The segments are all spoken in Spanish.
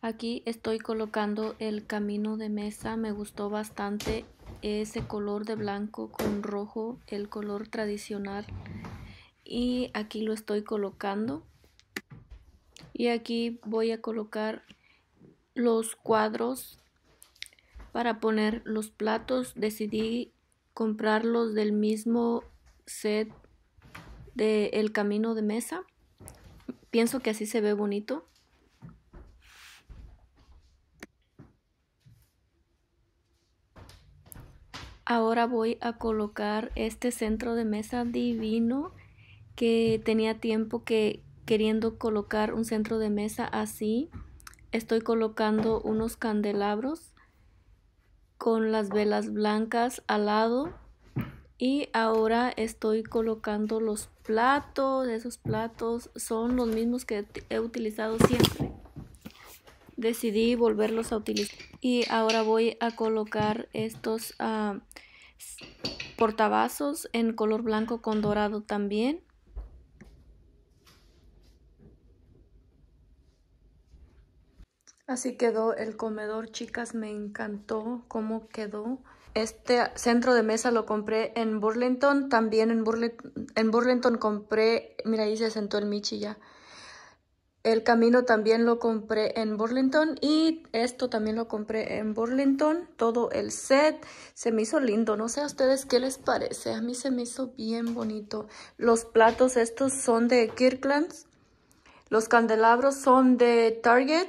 Aquí estoy colocando el camino de mesa, me gustó bastante ese color de blanco con rojo, el color tradicional. Y aquí lo estoy colocando. Y aquí voy a colocar los cuadros para poner los platos. Decidí comprarlos del mismo set del el camino de mesa. Pienso que así se ve bonito. Ahora voy a colocar este centro de mesa divino que tenía tiempo que queriendo colocar un centro de mesa así. Estoy colocando unos candelabros con las velas blancas al lado y ahora estoy colocando los platos. Esos platos son los mismos que he utilizado siempre. Decidí volverlos a utilizar. Y ahora voy a colocar estos ah, portavasos en color blanco con dorado también. Así quedó el comedor, chicas, me encantó cómo quedó. Este centro de mesa lo compré en Burlington, también en, Burlington, en Burlington compré, mira ahí se sentó el Michi ya. El camino también lo compré en Burlington y esto también lo compré en Burlington. Todo el set se me hizo lindo. No sé a ustedes qué les parece. A mí se me hizo bien bonito. Los platos estos son de Kirkland's. Los candelabros son de Target.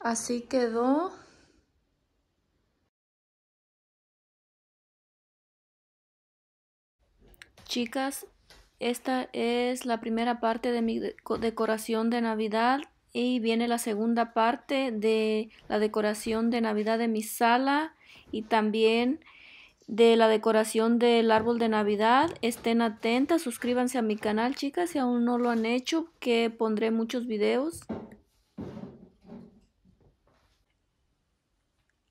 Así quedó. Chicas, esta es la primera parte de mi decoración de Navidad y viene la segunda parte de la decoración de Navidad de mi sala y también de la decoración del árbol de Navidad. Estén atentas, suscríbanse a mi canal, chicas, si aún no lo han hecho, que pondré muchos videos.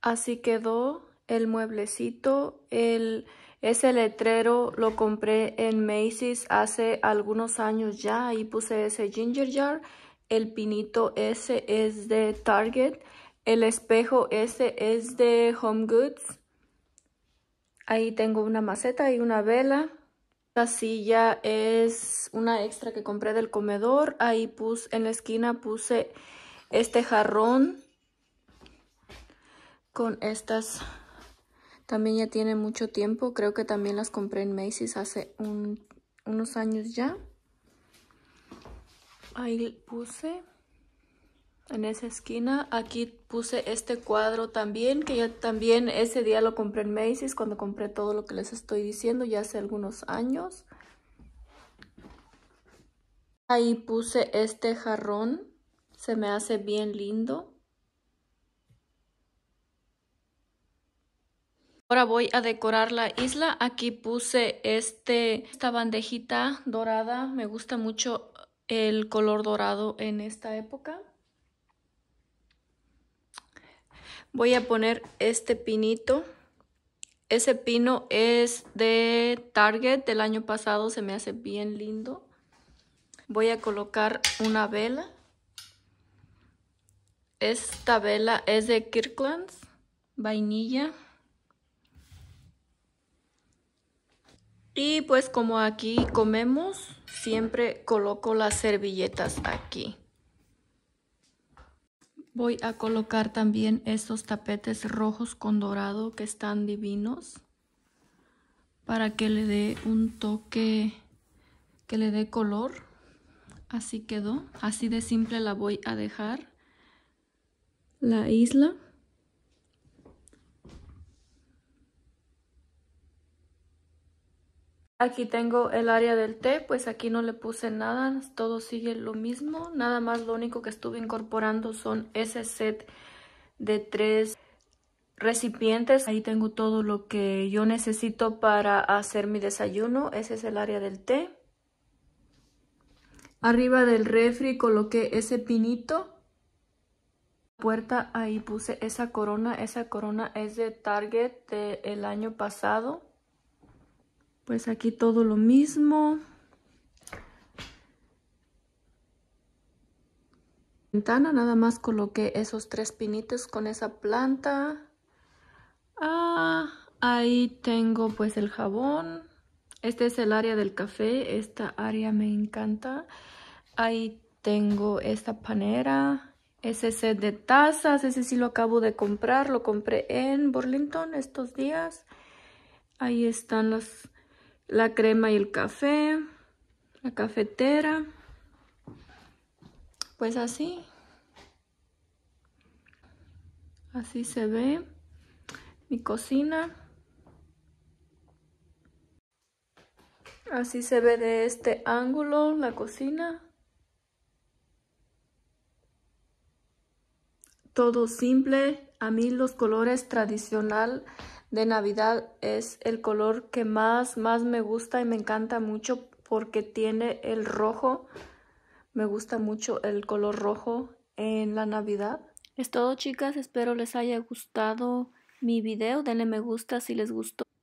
Así quedó el mueblecito, el, ese letrero lo compré en Macy's hace algunos años ya. Ahí puse ese ginger jar. El pinito ese es de Target. El espejo ese es de Home Goods. Ahí tengo una maceta y una vela. La silla es una extra que compré del comedor. Ahí puse, en la esquina puse este jarrón con estas también ya tiene mucho tiempo, creo que también las compré en Macy's hace unos años ya. Ahí puse en esa esquina. Aquí puse este cuadro también, que yo también ese día lo compré en Macy's cuando compré todo lo que les estoy diciendo ya hace algunos años. Ahí puse este jarrón, se me hace bien lindo. Ahora voy a decorar la isla. Aquí puse este, esta bandejita dorada. Me gusta mucho el color dorado en esta época. Voy a poner este pinito. Ese pino es de Target del año pasado, se me hace bien lindo. Voy a colocar una vela. Esta vela es de Kirkland's, vainilla. Y pues como aquí comemos, siempre coloco las servilletas aquí. Voy a colocar también estos tapetes rojos con dorado que están divinos para que le dé un toque, que le dé color. Así quedó, así de simple la voy a dejar la isla. Aquí tengo el área del té, pues aquí no le puse nada, todo sigue lo mismo. Nada más lo único que estuve incorporando son ese set de tres recipientes. Ahí tengo todo lo que yo necesito para hacer mi desayuno. Ese es el área del té. Arriba del refri coloqué ese pinito. Puerta, ahí puse esa corona. Esa corona es de Target del año pasado. Pues aquí todo lo mismo. Ventana nada más coloqué esos tres pinitos con esa planta. Ah, ahí tengo pues el jabón. Este es el área del café. Esta área me encanta. Ahí tengo esta panera. Ese set de tazas, ese sí lo acabo de comprar, lo compré en Burlington estos días. Ahí están las la crema y el café, la cafetera, pues así, así se ve mi cocina, así se ve de este ángulo la cocina, todo simple, a mí los colores tradicional de Navidad es el color que más, más me gusta y me encanta mucho porque tiene el rojo. Me gusta mucho el color rojo en la Navidad. Es todo chicas, espero les haya gustado mi video. Denle me gusta si les gustó.